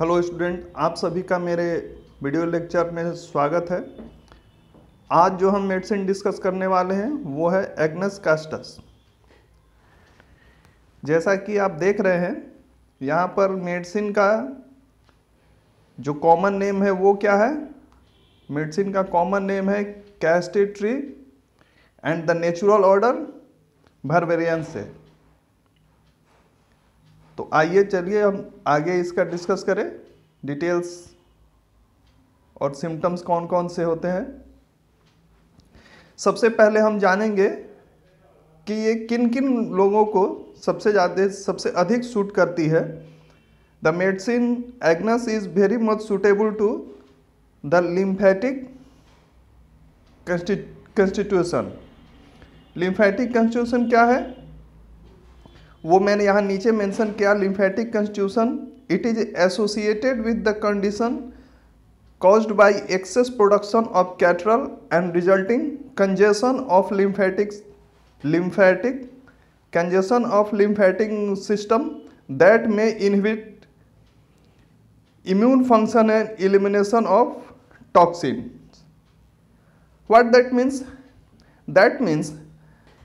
Hello student आप सभी का मेरे वीडियो लेक्चर में स्वागत है आज जो हम मेडिसिन डिस्कस करने वाले हैं वो है एग्नस कास्टस जैसा कि आप देख रहे हैं यहाँ पर मेडिसिन का जो कॉमन नेम है वो क्या है मेडिसिन का कॉमन नेम है chaste tree and the natural order भरवेरियंस से तो आइए चलिए हम आगे इसका डिस्कस करें डिटेल्स और सिम्टम्स कौन कौन से होते हैं सबसे पहले हम जानेंगे कि ये किन किन लोगों को सबसे ज़्यादा सबसे अधिक सूट करती है the medicine Agnus is very much suitable to the lymphatic constitution lymphatic constitution क्या है वो मैंने यहाँ नीचे मेंशन किया lymphatic constitution it is associated with the condition caused by excess production of catarrhal and resulting congestion of lymphatic lymphatic congestion of lymphatic system that may inhibit immune function and elimination of toxin what that means that means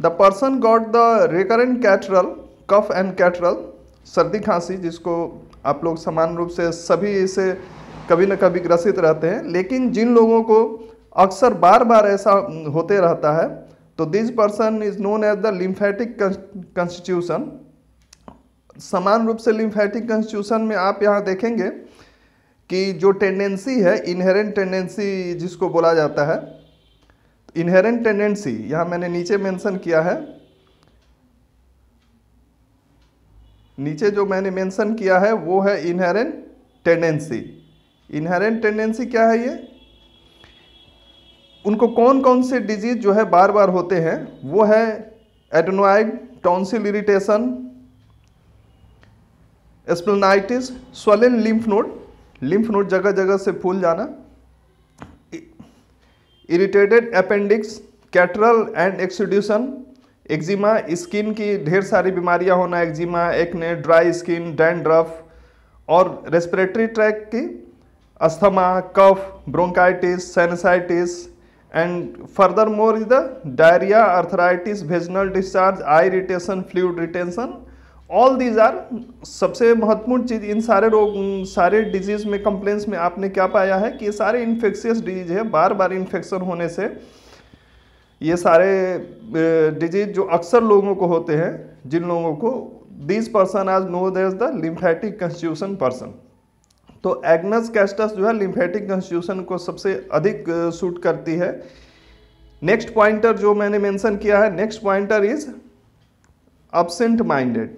the person got the recurrent catarrhal cough and catarrhal सर्दी खांसी जिसको आप लोग समान रूप से सभी इसे कभी ना कभी ग्रसित रहते हैं लेकिन जिन लोगों को अक्सर बार बार ऐसा होते रहता है तो this person is known as the lymphatic constitution समान रूप से लिम्फैटिक कंस्टिट्यूशन में आप यहाँ देखेंगे कि जो टेंडेंसी है इनहेरेंट टेंडेंसी जिसको बोला जाता है इनहेरेंट टेंडेंसी यहाँ मैंने नीचे मेंशन किया है नीचे जो मैंने मेंशन किया है वो है इनहेरेंट टेंडेंसी इनहेरेंट टेंडेंसी क्या है ये उनको कौन कौन से डिजीज़ जो है बार बार होते हैं वो है adenoid tonsil irritation splenitis swollen lymph node lymph node जगह जगह से फूल जाना irritated appendix catarrhal and exudation eczema skin की ढेर सारी बीमारियां होना एक्जिमा ने ड्राई स्किन डैंड्रफ और रेस्पिरेटरी ट्रैक की asthma cough bronchitis sinusitis and further more is the diarrhoea arthritis vaginal discharge eye retention fluid retention all these are सबसे महत्वपूर्ण चीज़ इन सारे रोग सारे डिजीज़ में कंप्लेंट्स में आपने क्या पाया है कि ये सारे इन्फेक्शियस डिजीज़ है बार बार इन्फेक्शन होने से ये सारे डिजीज जो अक्सर लोगों को होते हैं जिन लोगों को this person as known as the lymphatic constitution person तो एग्नस कैस्टस जो है लिम्फेटिक कंस्टिट्यूशन को सबसे अधिक सूट करती है नेक्स्ट पॉइंटर जो मैंने मेंशन किया है next pointer is absent minded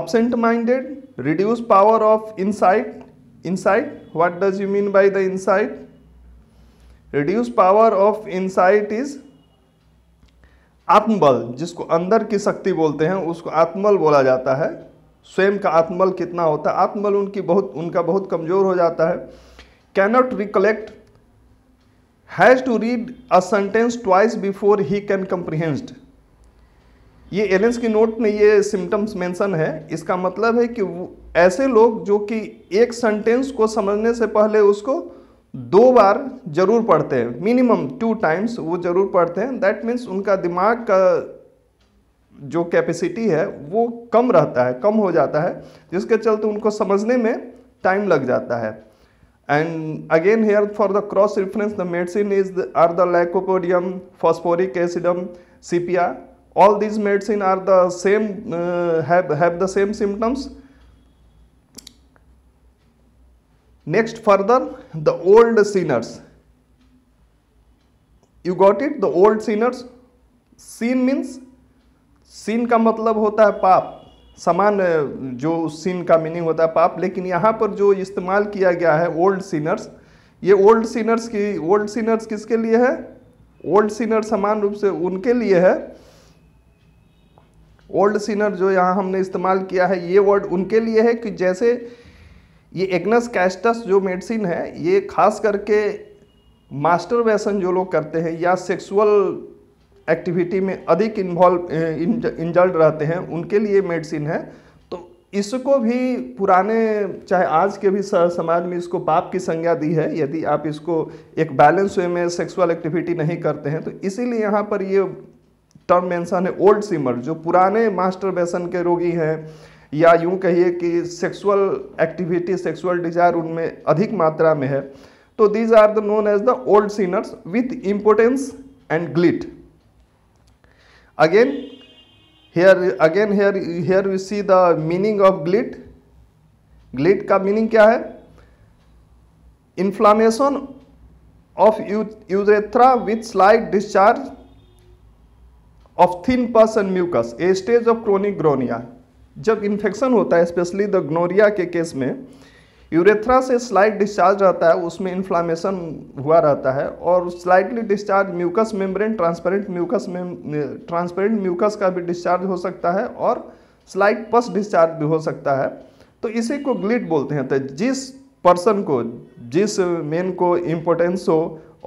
absent minded reduce power of insight insight what does you mean by the insight reduce power of insight is आत्मबल जिसको अंदर की शक्ति बोलते हैं उसको आत्मबल बोला जाता है स्वयं का आत्मबल कितना होता है आत्मबल उनकी बहुत उनका बहुत कमज़ोर हो जाता है cannot recollect has to read a sentence twice before he can comprehend ये एलेंस की नोट में ये सिम्टम्स मेंशन है इसका मतलब है कि ऐसे लोग जो कि एक सेंटेंस को समझने से पहले उसको दो बार जरूर पढ़ते हैं मिनिमम टू टाइम्स वो जरूर पढ़ते हैं दैट मीन्स उनका दिमाग का जो कैपेसिटी है वो कम रहता है कम हो जाता है जिसके चलते उनको समझने में टाइम लग जाता है and again here for the cross reference the medicine is are the lycopodium phosphoric acidum sepia all these medicine are the same have the same symptoms next further the old sinners you got it the old sinners sin means sin का मतलब होता है पाप समान जो सिन का meaning होता है पाप लेकिन यहाँ पर जो इस्तेमाल किया गया है ओल्ड सीनर्स ये ओल्ड सीनर्स की ओल्ड सीनर्स किसके लिए है ओल्ड सीनर समान रूप से उनके लिए है ओल्ड सीनर जो यहाँ हमने इस्तेमाल किया है ये वर्ड उनके लिए है कि जैसे ये एग्नस कैस्टस जो मेडिसिन है ये खास करके मास्टर व्यसन जो लोग करते हैं या सेक्सुअल एक्टिविटी में अधिक इन्वॉल्व इंजल्ड रहते हैं उनके लिए मेडिसिन है तो इसको भी पुराने चाहे आज के भी समाज में इसको पाप की संज्ञा दी है यदि आप इसको एक बैलेंस वे में सेक्सुअल एक्टिविटी नहीं करते हैं तो इसीलिए यहाँ पर ये टर्म मेंशन है ओल्ड सिमर जो पुराने मास्टर व्यसन के रोगी हैं या यूं कहिए कि सेक्सुअल एक्टिविटी सेक्सुअल डिजायर उनमें अधिक मात्रा में है तो these are the known as the old sinners with impotence and gleet again here again here here you see the meaning of gleet gleet का मीनिंग क्या है inflammation of urethra with slight discharge of thin person mucus a stage of chronic ग्रोनिया जब infection होता है specially the ग्नोरिया के case में urethra से स्लाइड डिस्चार्ज रहता है उसमें इन्फ्लामेशन हुआ रहता है और slightly discharge mucus membrane transparent mucus में ट्रांसपेरेंट म्यूकस का भी डिस्चार्ज हो सकता है और स्लाइड पस डिस्चार्ज भी हो सकता है तो इसी को ग्लिट बोलते हैं तो जिस पर्सन को जिस मेन को इम्पोर्टेंस हो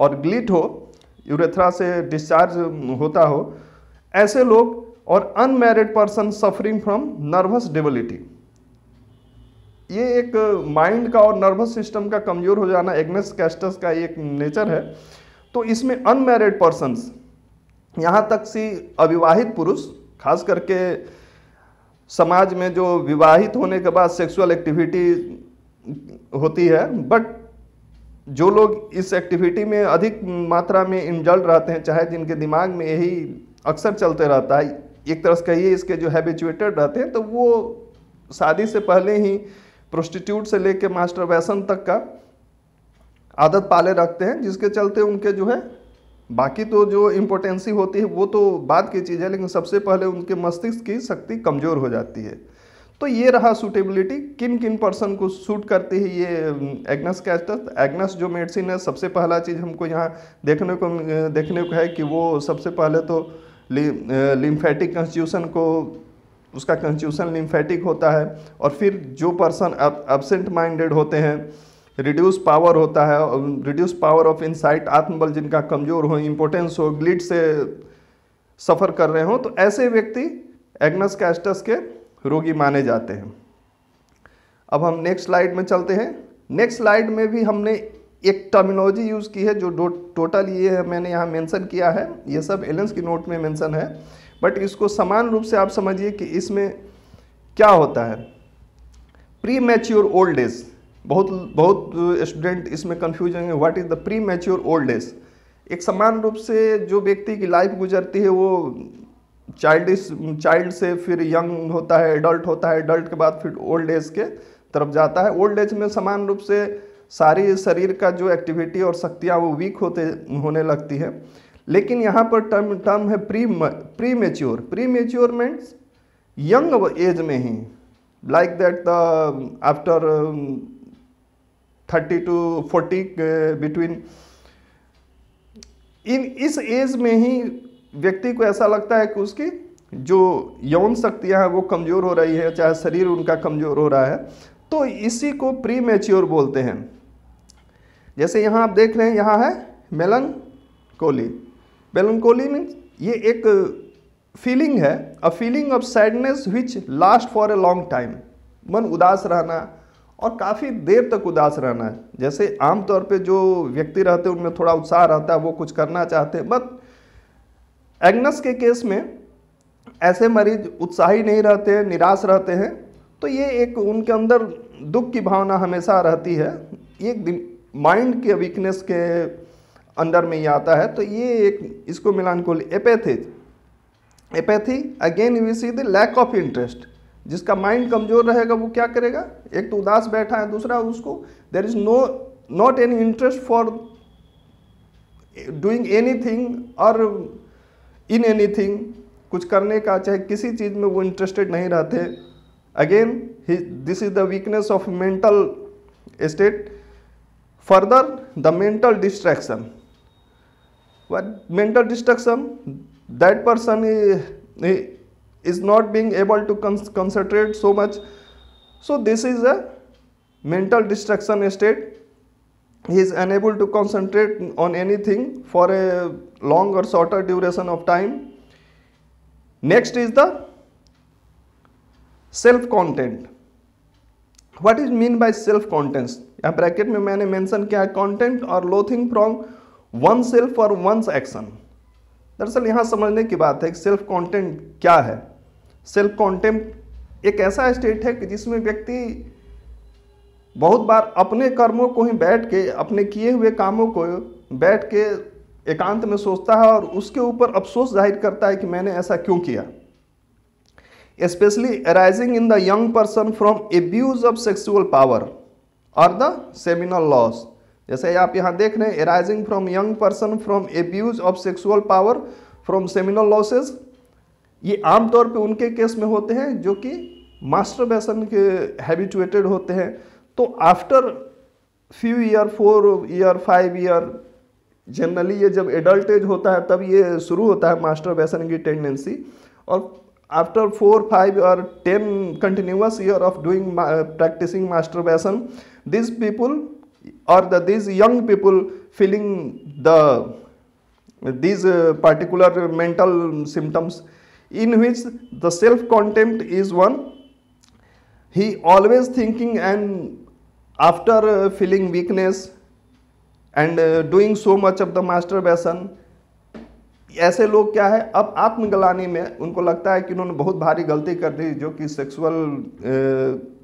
और ग्लिट हो यूरेथ्रा से डिस्चार्ज होता हो ऐसे लोग और unmarried person suffering from nervous debility ये एक माइंड का और नर्वस सिस्टम का कमज़ोर हो जाना एग्नेस कैस्टस का एक नेचर है तो इसमें अनमेरिड पर्सनस यहाँ तक सी अविवाहित पुरुष खास करके समाज में जो विवाहित होने के बाद सेक्सुअल एक्टिविटी होती है बट जो लोग इस एक्टिविटी में अधिक मात्रा में इंजल्ट रहते हैं चाहे जिनके दिमाग में यही अक्सर चलते रहता है एक तरह से कहिए इसके जो हैबिचुएटेड रहते हैं तो वो शादी से पहले ही प्रोस्टिट्यूट से लेके मास्टर वैसन तक का आदत पाले रखते हैं जिसके चलते उनके जो है बाकी तो जो इम्पोर्टेंसी होती है वो तो बाद की चीज़ है लेकिन सबसे पहले उनके मस्तिष्क की शक्ति कमज़ोर हो जाती है तो ये रहा सूटेबिलिटी किन किन पर्सन को सूट करती है ये एग्नस कैस्टस एग्नस जो मेडिसिन है सबसे पहला चीज़ हमको यहाँ देखने को देखने को है कि वो सबसे पहले तो लिम्फेटिक कंस्टिट्यूशन को उसका कंस्टिट्यूशन लिम्फेटिक होता है और फिर जो पर्सन एबसेंट माइंडेड होते हैं रिड्यूस पावर होता है रिड्यूस पावर ऑफ इंसाइट आत्मबल जिनका कमज़ोर हो इम्पोर्टेंस हो ग्लिट से सफ़र कर रहे हों तो ऐसे व्यक्ति एग्नस कैस्टस के रोगी माने जाते हैं अब हम नेक्स्ट स्लाइड में चलते हैं नेक्स्ट स्लाइड में भी हमने एक टर्मिनोलॉजी यूज़ की है जो टोटल ये मैंने यहाँ मेंशन किया है ये सब एलेंस की नोट में मेंशन है बट इसको समान रूप से आप समझिए कि इसमें क्या होता है प्री मैच्योर ओल्ड एज बहुत बहुत स्टूडेंट इसमें कन्फ्यूजन है what is the premature old age एक समान रूप से जो व्यक्ति की लाइफ गुजरती है वो चाइल्ड चाइल्ड से फिर यंग होता है एडल्ट होता है एडल्ट के बाद फिर ओल्ड एज के तरफ जाता है ओल्ड एज में समान रूप से सारी शरीर का जो एक्टिविटी और शक्तियाँ वो वीक होते होने लगती है लेकिन यहाँ पर टर्म टर्म है pre premature premature means young age में ही like that the after thirty to forty between in इस एज में ही व्यक्ति को ऐसा लगता है कि उसकी जो यौन शक्तियाँ हैं वो कमज़ोर हो रही है चाहे शरीर उनका कमज़ोर हो रहा है तो इसी को प्री मेच्योर बोलते हैं जैसे यहाँ आप देख रहे हैं यहाँ है melancholy melancholy means ये एक फीलिंग है a feeling of sadness which last for a long time मन उदास रहना और काफ़ी देर तक उदास रहना है जैसे आमतौर पे जो व्यक्ति रहते हैं उनमें थोड़ा उत्साह रहता है वो कुछ करना चाहते हैं बट एग्नस के केस में ऐसे मरीज उत्साही नहीं रहते हैं निराश रहते हैं तो ये एक उनके अंदर दुख की भावना हमेशा रहती है ये एक माइंड के वीकनेस के अंडर में ये आता है तो ये एक इसको मिलान को apathy apathy again we see the lack of interest जिसका माइंड कमजोर रहेगा वो क्या करेगा एक तो उदास बैठा है दूसरा उसको there is no not any interest for doing एनी थिंग और इन एनी थिंग कुछ करने का चाहे किसी चीज़ में वो इंटरेस्टेड नहीं रहते again this is the weakness of mental state Further, the mental distraction. What mental distraction? That person is, is not being able to concentrate so much. So this is a mental distraction state. He is unable to concentrate on anything for a long or shorter duration of time. Next is the self-content. What is mean by self contempt यहाँ bracket में मैंने mention किया है contempt और loathing from one self और one's action दरअसल यहाँ समझने की बात है कि सेल्फ कॉन्टेंट क्या है सेल्फ कॉन्टेंट एक ऐसा स्टेट है कि जिसमें व्यक्ति बहुत बार अपने कर्मों को ही बैठ के अपने किए हुए कामों को बैठ के एकांत में सोचता है और उसके ऊपर अफसोस जाहिर करता है कि मैंने ऐसा क्यों किया specially arising in the young person from abuse of sexual power और द सेमिनल लॉस जैसे आप यहाँ देख रहे हैं arising from young person from abuse of sexual power from seminal losses ये आमतौर पर उनके केस में होते हैं जो कि मास्टर बैसन के हैबिटुएटेड होते हैं तो after few year four year five year generally ये जब एडल्ट एज होता है तब ये शुरू होता है मास्टर मास्टरबेशन की टेंडेंसी और after 4 5 or 10 continuous year of doing uh, practicing masturbation these people or the, these young people feeling the these uh, particular mental symptoms in which the self contempt is one he always thinking and after uh, feeling weakness and uh, doing so much of the masturbation ऐसे लोग क्या है अब आत्मगलानी में उनको लगता है कि उन्होंने बहुत भारी गलती कर दी जो कि सेक्सुअल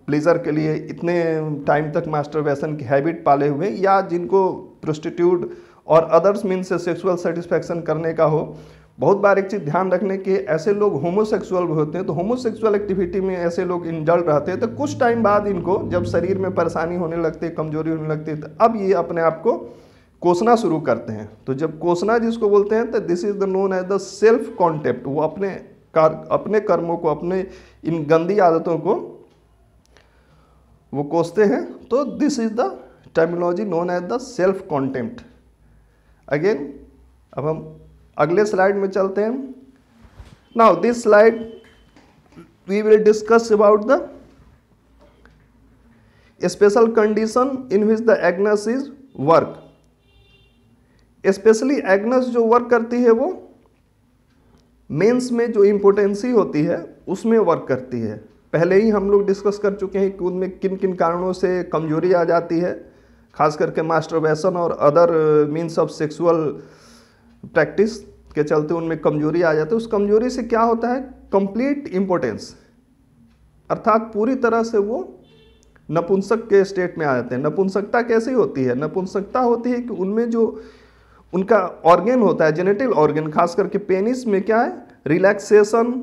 प्लेजर के लिए इतने टाइम तक मास्टर वैसन की हैबिट पाले हुए या जिनको प्रोस्टिट्यूट और अदर्स मीन से सेक्सुअल सेटिस्फैक्शन करने का हो बहुत बार एक चीज़ ध्यान रखने के ऐसे लोग होमोसेक्सुअल होते हैं तो होमोसेक्सुअल एक्टिविटी में ऐसे लोग इंजल्ट रहते हैं तो कुछ टाइम बाद इनको जब शरीर में परेशानी होने लगती है कमजोरी होने लगती है तो अब ये अपने आप को कोसना शुरू करते हैं तो जब कोसना जिसको बोलते हैं तो this is the known as the self contempt वो अपने कार अपने कर्मों को अपने इन गंदी आदतों को वो कोसते हैं तो this is the terminology known as the self contempt again अब हम अगले स्लाइड में चलते हैं now this slide we will discuss about the special condition in which the agnus is work specially agnus जो वर्क करती है वो मेंस में जो इम्पोर्टेंसी होती है उसमें वर्क करती है पहले ही हम लोग डिस्कस कर चुके हैं कि उनमें किन किन कारणों से कमजोरी आ जाती है खास करके मास्टरबेशन और other means of sexual practice के चलते उनमें कमजोरी आ जाती है उस कमजोरी से क्या होता है कंप्लीट इम्पोर्टेंस अर्थात पूरी तरह से वो नपुंसक के स्टेट में आ जाते हैं नपुंसकता कैसी होती है नपुंसकता होती है कि उनमें जो उनका ऑर्गेन होता है जेनेटिल ऑर्गेन खास करके पेनिस में क्या है रिलैक्सेशन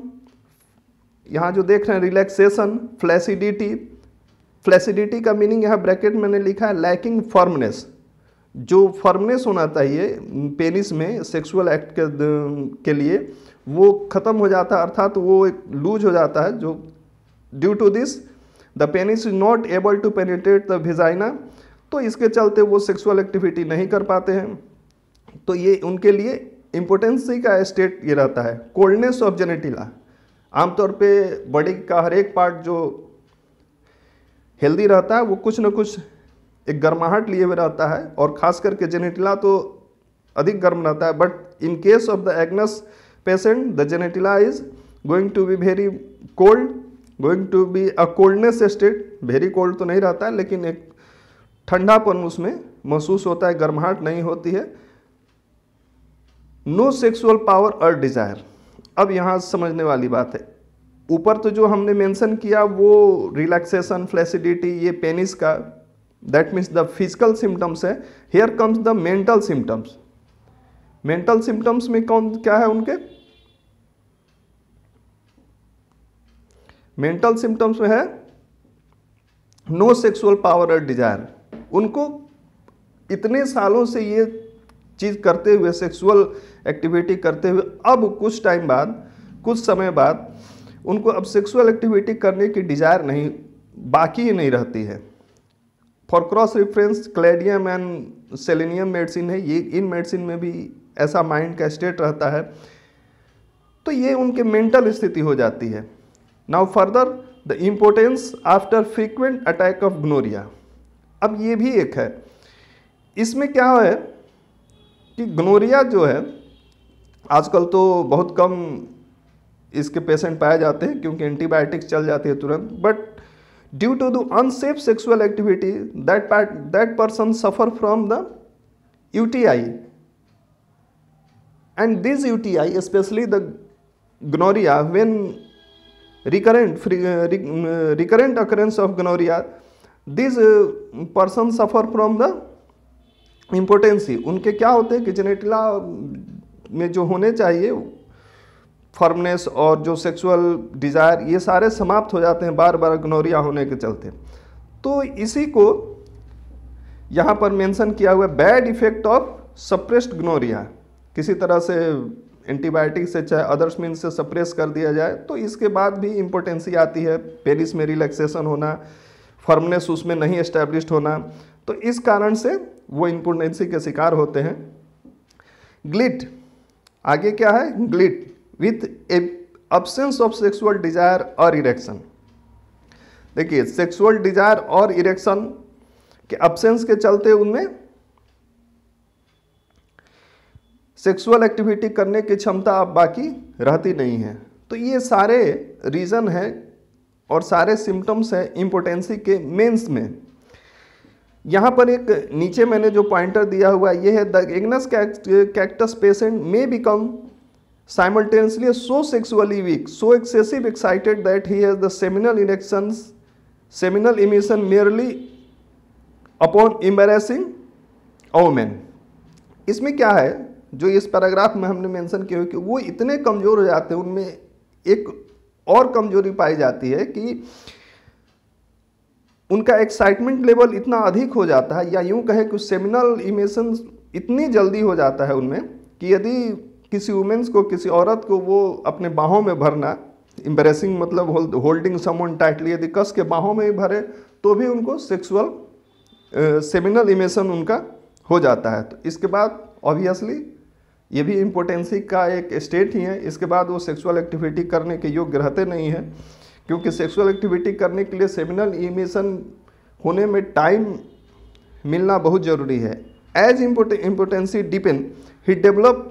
यहाँ जो देख रहे हैं रिलैक्सेशन फ्लैसिडिटी फ्लैसिडिटी का मीनिंग यहाँ ब्रैकेट मैंने लिखा है लैकिंग फर्मनेस जो फर्मनेस होना चाहिए पेनिस में सेक्सुअल एक्ट के, के लिए वो ख़त्म हो जाता है अर्थात तो वो एक लूज हो जाता है जो due to this the penis is not able to penetrate the vagina तो इसके चलते वो सेक्सुअल एक्टिविटी नहीं कर पाते हैं तो ये उनके लिए इम्पोर्टेंसी का स्टेट ये रहता है कोल्डनेस ऑफ जेनेटिला आमतौर पे बॉडी का हर एक पार्ट जो हेल्दी रहता है वो कुछ ना कुछ एक गर्माहट लिए हुए रहता है और खास करके जेनेटिला तो अधिक गर्म रहता है but in case of the agnus patient the genitalia is going to be very cold going to be a coldness state very cold तो नहीं रहता है लेकिन एक ठंडापन उसमें महसूस होता है गर्माहट नहीं होती है नो सेक्सुअल पावर और डिज़ायर अब यहाँ समझने वाली बात है ऊपर तो जो हमने मेंशन किया वो रिलैक्सेशन फ्लैसिडिटी ये पेनिस का that means the physical symptoms है here comes the mental symptoms mental symptoms में कौन क्या है उनके मेंटल सिम्टम्स में है नो सेक्सुअल पावर और डिजायर उनको इतने सालों से ये चीज़ करते हुए सेक्सुअल एक्टिविटी करते हुए अब कुछ टाइम बाद कुछ समय बाद उनको अब सेक्सुअल एक्टिविटी करने की डिज़ायर नहीं बाकी ही नहीं रहती है for cross reference caladium and selenium medicine है ये इन मेडिसिन में भी ऐसा माइंड का स्टेट रहता है तो ये उनके मेंटल स्थिति हो जाती है now further the impotence after frequent attack of gonorrhoea अब ये भी एक है इसमें क्या है कि गनोरिया जो है आजकल तो बहुत कम इसके पेशेंट पाए जाते हैं क्योंकि एंटीबायोटिक्स चल जाती है तुरंत but due to the unsafe sexual activity that pat that person suffer from the U T I and this I specially the gonorrhoea when recurrent recurrent occurrence of gonorrhoea this person suffer from the impotency उनके क्या होते हैं कि जेनेटिला में जो होने चाहिए firmness और जो सेक्सुअल डिज़ायर ये सारे समाप्त हो जाते हैं बार बार गनोरिया होने के चलते तो इसी को यहाँ पर मेंशन किया हुआ bad effect of suppressed gonorrhoea किसी तरह से एंटीबायोटिक से चाहे अदर्स मीन से सप्रेस कर दिया जाए तो इसके बाद भी इम्पोर्टेंसी आती है पेरिस में रिलैक्सेशन होना फर्मनेस उसमें नहीं एस्टेब्लिश होना तो इस कारण से वो इम्पोर्टेंसी के शिकार होते हैं ग्लिट आगे क्या है gleet with a absence of sexual desire or देखिए सेक्सुअल डिजायर और इरेक्शन के अब्सेंस के चलते उनमें सेक्सुअल एक्टिविटी करने की क्षमता अब बाकी रहती नहीं है तो ये सारे रीज़न हैं और सारे सिम्टम्स हैं इम्पोर्टेंसी के मेंस में यहाँ पर एक नीचे मैंने जो पॉइंटर दिया हुआ है ये है the agnus castus patient may become simultaneously so sexually weak so excessive excited that he has the seminal emissions seminal emission merely upon embracing woman इसमें क्या है जो इस पैराग्राफ में हमने मेंशन किया है कि वो इतने कमज़ोर हो जाते हैं उनमें एक और कमजोरी पाई जाती है कि उनका एक्साइटमेंट लेवल इतना अधिक हो जाता है या यूं कहे कि सेमिनल इमेशन इतनी जल्दी हो जाता है उनमें कि यदि किसी वुमेंस को किसी औरत को वो अपने बाहों में भरना एम्बेसिंग मतलब होल्डिंग समन टाइटली यदि कस के बाहों में ही भरे तो भी उनको सेक्सुअल सेमिनल इमेशन उनका हो जाता है तो इसके बाद ऑब्वियसली ये भी इम्पोर्टेंसी का एक स्टेट ही है इसके बाद वो सेक्सुअल एक्टिविटी करने के योग्य रहते नहीं हैं क्योंकि सेक्सुअल एक्टिविटी करने के लिए सेमिनल इमिशन होने में टाइम मिलना बहुत ज़रूरी है as import impotency depend he develop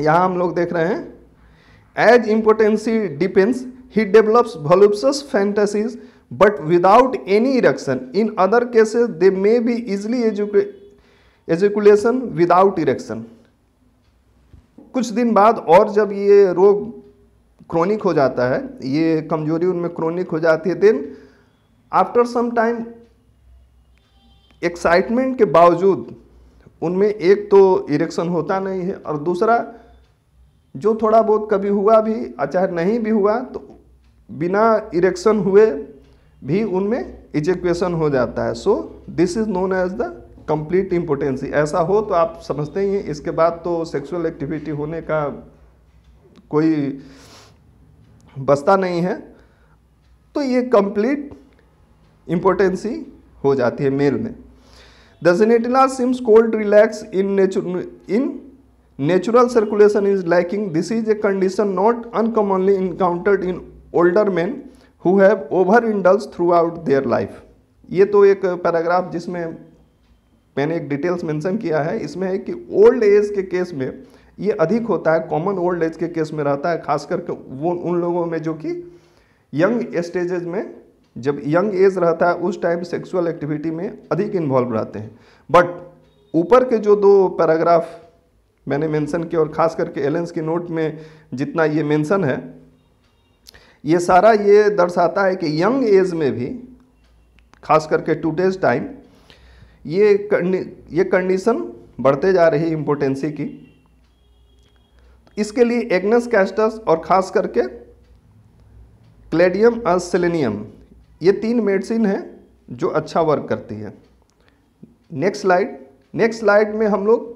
यहाँ हम लोग देख रहे हैं as impotency depends develops develops voluptuous but without any erection in other other they may be easily एजुके एजुकुलेशन विदाउट इरेक्शन कुछ दिन बाद और जब ये रोग क्रोनिक हो जाता है ये कमजोरी उनमें क्रोनिक हो जाती है then after some time excitement के बावजूद उनमें एक तो इरेक्शन होता नहीं है और दूसरा जो थोड़ा बहुत कभी हुआ भी अचार नहीं भी हुआ तो बिना इरेक्शन हुए भी उनमें इजेक्वेशन हो जाता है so this is known as the complete impotency ऐसा हो तो आप समझते ही हैं इसके बाद तो सेक्सुअल एक्टिविटी होने का कोई बसता नहीं है तो ये कंप्लीट इम्पोर्टेंसी हो जाती है मेल में the genitalia seems cold relax in nature in natural circulation is lacking this is a condition not uncommonly encountered in older man who have over indulged through their life ये तो एक paragraph जिसमें मैंने एक details mention किया है इसमें है कि ओल्ड एज के केस में ये अधिक होता है कॉमन ओल्ड एज के केस में रहता है खास करके वो उन लोगों में जो कि यंग स्टेजेज में जब यंग एज रहता है उस टाइम सेक्सुअल एक्टिविटी में अधिक इन्वॉल्व रहते हैं बट ऊपर के जो दो पैराग्राफ मैंने मेंशन किया और ख़ास करके एलेंस की नोट में जितना ये मेंशन है ये सारा ये दर्शाता है कि यंग एज में भी खास करके टू डेज टाइम ये ये कंडीशन बढ़ते जा रही है इम्पोर्टेंसी की इसके लिए एग्नस कैस्टस और ख़ास करके क्लेडियम और सेलेनियम ये तीन मेडिसिन हैं जो अच्छा वर्क करती है नेक्स्ट स्लाइड नेक्स्ट स्लाइड में हम लोग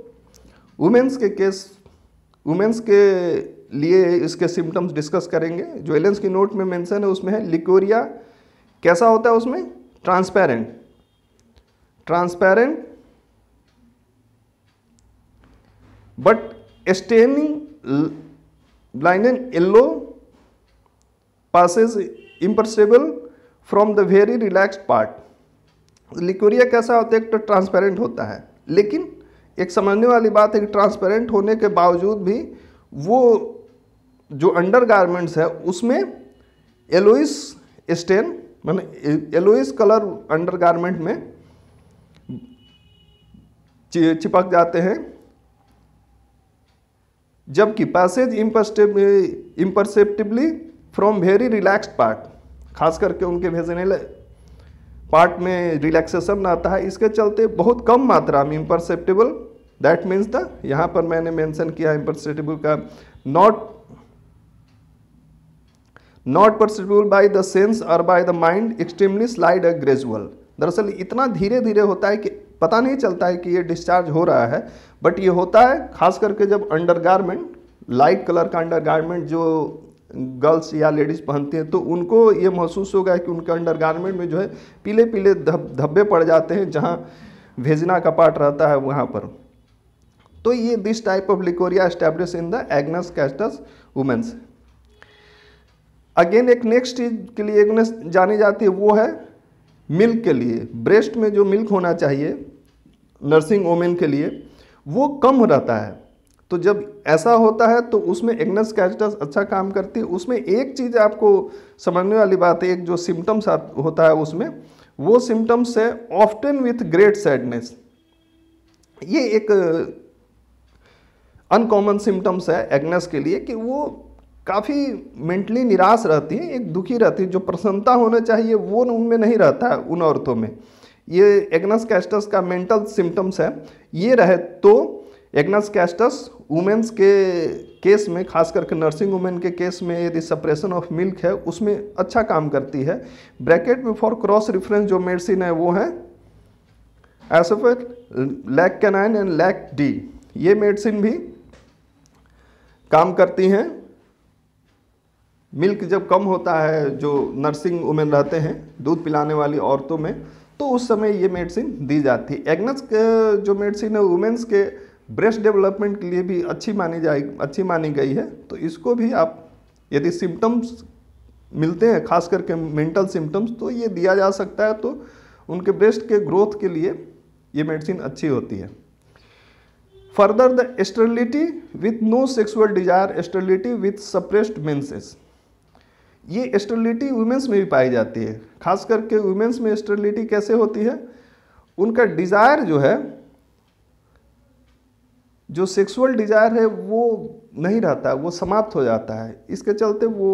वुमेंस के केस वुमेंस के लिए इसके सिम्टम्स डिस्कस करेंगे जो एलेंस की नोट में मेंशन है उसमें है लिकोरिया कैसा होता है उसमें transparent transparent but staining linen yellow passes imperceptibly from the very relax part leucorrhoea कैसा होता है एक तो ट्रांसपेरेंट होता है लेकिन एक समझने वाली बात है कि ट्रांसपेरेंट होने के बावजूद भी वो जो अंडर गारमेंट्स है उसमें एलोइस स्टेन मैंने एलोइस कलर अंडर गारमेंट में चिपक जाते हैं जबकि passage imperceptibly from very relaxed part खास करके उनके भेजने पार्ट में रिलैक्सेशन आता है इसके चलते बहुत कम मात्रा में इम्परसेप्टेबल दैट मीन्स द यहाँ पर मैंने मेंशन किया इम्परसेप्टेबल का not not perceptible by the sense और by the mind extremely slight a gradual दरअसल इतना धीरे धीरे होता है कि पता नहीं चलता है कि ये डिस्चार्ज हो रहा है बट ये होता है खास करके जब अंडरगारमेंट लाइट कलर का अंडरगारमेंट जो गर्ल्स या लेडीज़ पहनती हैं तो उनको ये महसूस होगा कि उनके अंडरगारमेंट में जो है पीले पीले धब धब्बे पड़ जाते हैं जहाँ भेजना का पार्ट रहता है वहाँ पर तो ये this type of leucorrhoea establish in the agnus castus women's अगेन एक नेक्स्ट चीज के लिए एग्नेस जानी जाती है वो है मिल्क के लिए ब्रेस्ट में जो मिल्क होना चाहिए नर्सिंग वोमेन के लिए वो कम रहता है तो जब ऐसा होता है तो उसमें एग्नस कैजटस अच्छा काम करती है उसमें एक चीज़ आपको समझने वाली बात है एक जो सिम्टम्स होता है उसमें वो सिम्टम्स है ऑफ्टन विथ ग्रेट सैडनेस ये एक अनकॉमन सिम्टम्स है एग्नस के लिए कि वो काफ़ी मेंटली निराश रहती हैं एक दुखी रहती है जो प्रसन्नता होना चाहिए वो उनमें नहीं रहता है उन औरतों में ये एग्नस कैस्टस का मेंटल सिम्टम्स है ये रहे तो एग्नस कैस्टस वुमेंस के केस में खास करके नर्सिंग वुमेन के केस में यदि सप्रेशन ऑफ मिल्क है उसमें अच्छा काम करती है ब्रैकेट में फॉर क्रॉस रिफरेंस जो मेडिसिन है वो है एसोफेट lac canine and lac D ये मेडिसिन भी काम करती हैं मिल्क जब कम होता है जो नर्सिंग वुमेन रहते हैं दूध पिलाने वाली औरतों में तो उस समय ये मेडिसिन दी जाती है एग्नस जो मेडिसिन है वुमेन्स के ब्रेस्ट डेवलपमेंट के लिए भी अच्छी मानी जाए अच्छी मानी गई है तो इसको भी आप यदि सिम्टम्स मिलते हैं खास करके मेंटल सिम्टम्स तो ये दिया जा सकता है तो उनके ब्रेस्ट के ग्रोथ के लिए ये मेडिसिन अच्छी होती है further the sterility with no sexual desire sterility with suppressed menses ये स्टर्लिटी वुमेंस में भी पाई जाती है खास करके वुमेंस में स्टर्लिटी कैसे होती है उनका डिज़ायर जो है जो सेक्सुअल डिज़ायर है वो नहीं रहता वो समाप्त हो जाता है इसके चलते वो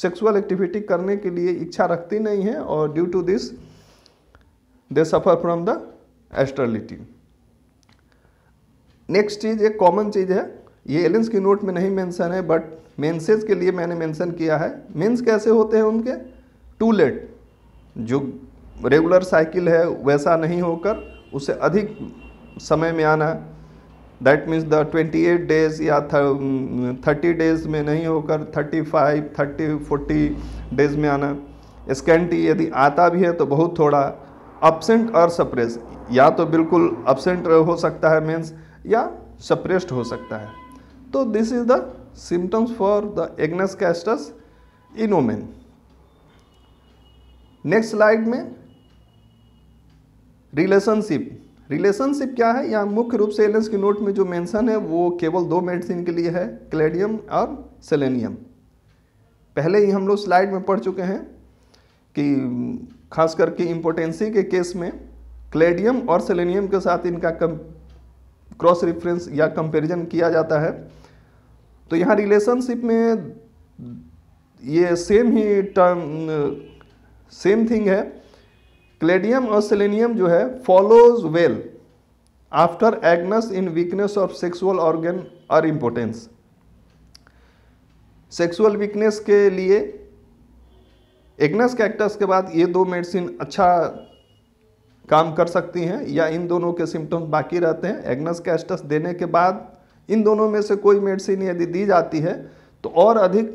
सेक्सुअल एक्टिविटी करने के लिए इच्छा रखती नहीं है और due to this they suffer from the sterility next चीज़ एक कॉमन चीज़ है ये एलियंस की नोट में नहीं मेंशन है बट मेंसेज के लिए मैंने मेंशन किया है मेंस कैसे होते हैं उनके टू लेट जो रेगुलर साइकिल है वैसा नहीं होकर उसे अधिक समय में आना that means the twenty eight days या थर्टी डेज में नहीं होकर thirty five thirty forty days में आना स्कैंटी यदि आता भी है तो बहुत थोड़ा अपसेंट और सप्रेस या तो बिल्कुल अपसेंट हो सकता है मीन्स या सप्रेस्ड हो सकता है तो this is the symptoms for the Agnes castus in women next slide में रिलेशनशिप रिलेशनशिप क्या है यहाँ मुख्य रूप से एलेंस की नोट में जो मेंशन है वो केवल दो मेडिसिन के लिए है क्लेडियम और सेलेनियम पहले ही हम लोग स्लाइड में पढ़ चुके हैं कि खास करके इम्पोर्टेंसी के केस में क्लेडियम और सेलेनियम के साथ इनका क्रॉस रिफरेंस या कंपैरिजन किया जाता है तो यहाँ रिलेशनशिप में ये सेम ही टर्म सेम थिंग है क्लेडियम और सेलेनियम जो है follows well after agnus in weakness of sexual organ और इम्पोर्टेंस सेक्सुअल वीकनेस के लिए एग्नस कैक्टस के बाद ये दो मेडिसिन अच्छा काम कर सकती हैं या इन दोनों के सिम्टम्स बाकी रहते हैं एग्नस कैस्टस देने के बाद इन दोनों में से कोई मेडिसिन यदि दी जाती है तो और अधिक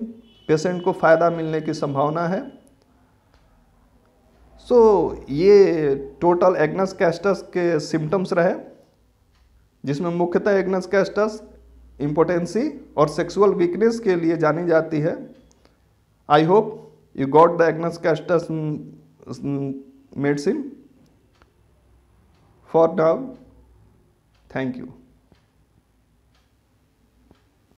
पेशेंट को फ़ायदा मिलने की संभावना है सो so, ये टोटल एग्नस कैस्टस के सिम्टम्स रहे जिसमें मुख्यतः एग्नस कैस्टस इम्पोटेंसी और सेक्सुअल वीकनेस के लिए जानी जाती है I hope you got the agnus castus medicine for डाउ थैंक यू